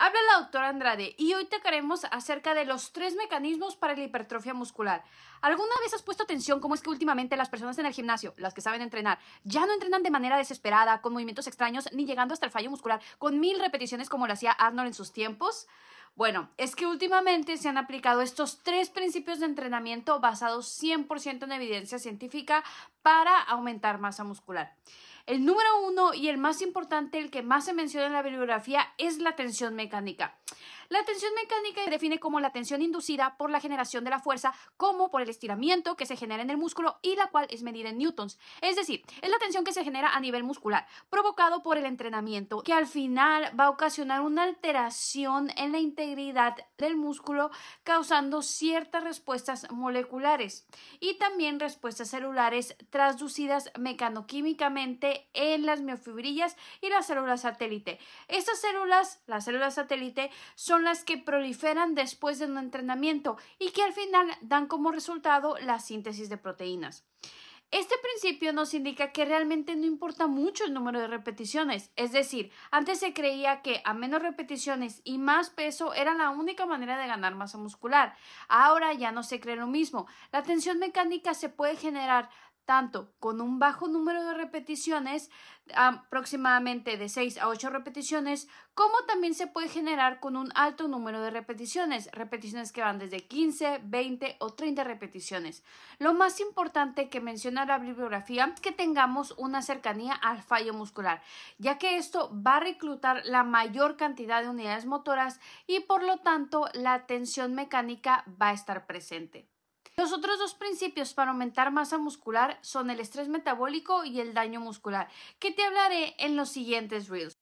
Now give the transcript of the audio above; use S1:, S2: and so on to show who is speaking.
S1: Habla la doctora Andrade y hoy te acerca de los tres mecanismos para la hipertrofia muscular. ¿Alguna vez has puesto atención cómo es que últimamente las personas en el gimnasio, las que saben entrenar, ya no entrenan de manera desesperada, con movimientos extraños, ni llegando hasta el fallo muscular, con mil repeticiones como lo hacía Arnold en sus tiempos? Bueno, es que últimamente se han aplicado estos tres principios de entrenamiento basados 100% en evidencia científica para aumentar masa muscular. El número uno y el más importante, el que más se menciona en la bibliografía, es la tensión mecánica. La tensión mecánica se define como la tensión inducida por la generación de la fuerza, como por el estiramiento que se genera en el músculo y la cual es medida en newtons. Es decir, es la tensión que se genera a nivel muscular, provocado por el entrenamiento, que al final va a ocasionar una alteración en la integridad del músculo, causando ciertas respuestas moleculares y también respuestas celulares transducidas mecanoquímicamente en las miofibrillas y las células satélite. Estas células, las células satélite, son las que proliferan después de un entrenamiento y que al final dan como resultado la síntesis de proteínas. Este principio nos indica que realmente no importa mucho el número de repeticiones, es decir, antes se creía que a menos repeticiones y más peso era la única manera de ganar masa muscular, ahora ya no se cree lo mismo, la tensión mecánica se puede generar tanto con un bajo número de repeticiones, aproximadamente de 6 a 8 repeticiones, como también se puede generar con un alto número de repeticiones, repeticiones que van desde 15, 20 o 30 repeticiones. Lo más importante que menciona la bibliografía es que tengamos una cercanía al fallo muscular, ya que esto va a reclutar la mayor cantidad de unidades motoras y por lo tanto la tensión mecánica va a estar presente. Los otros dos principios para aumentar masa muscular son el estrés metabólico y el daño muscular, que te hablaré en los siguientes reels.